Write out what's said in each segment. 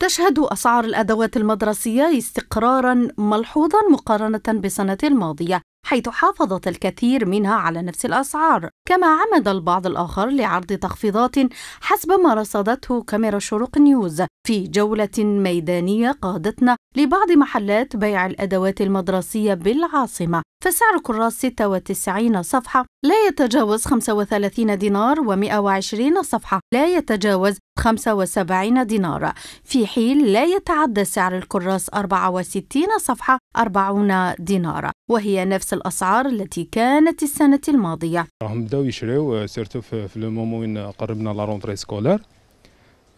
تشهد أسعار الأدوات المدرسية استقرارا ملحوظا مقارنة بالسنة الماضية حيث حافظت الكثير منها على نفس الأسعار كما عمد البعض الآخر لعرض تخفيضات حسب ما رصدته كاميرا شروق نيوز في جولة ميدانية قادتنا لبعض محلات بيع الأدوات المدرسية بالعاصمة فسعر كراس 96 صفحة لا يتجاوز 35 دينار و120 صفحة لا يتجاوز 75 دينار في حين لا يتعدى سعر الكراس 64 صفحة 40 دينار وهي نفس الأسعار التي كانت السنة الماضية راهم بداو يشريو سيرتو في لو وين قربنا لا رونتري سكولار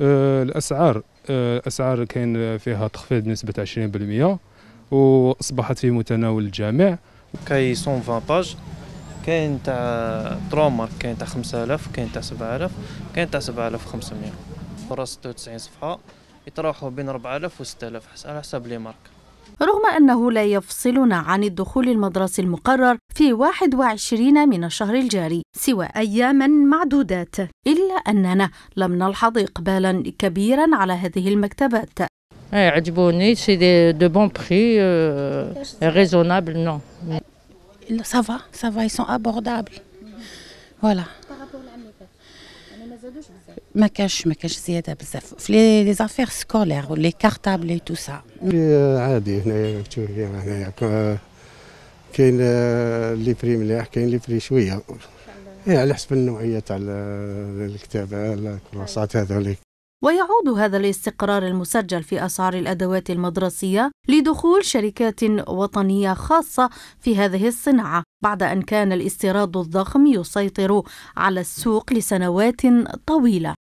أه، الأسعار آه، اسعار كاين فيها تخفيض بنسبه 20% واصبحت في متناول الجميع كاي 120 باج كاين تاع 3 مارك كاين تاع 5000 كاين تاع 7000 كاين تاع 7500 فرص 96 صفحه يتراوحوا بين 4000 و 6000 على حسب لي مارك رغم أنه لا يفصلنا عن الدخول المدرسي المقرر في 21 من الشهر الجاري سوى أياما معدودات إلا أننا لم نلحظ إقبالا كبيرا على هذه المكتبات eh, عجبوني سي دو بون بري ريزونابل نو سافا سافا سون ابوردابل فوالا ما كاش بزاف ما كاش زياده بزاف في لي زافير سكولير ولي كارتابل تو سا عادي هنايا تشوفي هنايا كاين لي بري مليح كاين لي بري شويه على حسب النوعيه تاع الكتابه الكراسات هذوليك ويعود هذا الاستقرار المسجل في أسعار الأدوات المدرسية لدخول شركات وطنية خاصة في هذه الصناعة بعد أن كان الاستيراد الضخم يسيطر على السوق لسنوات طويلة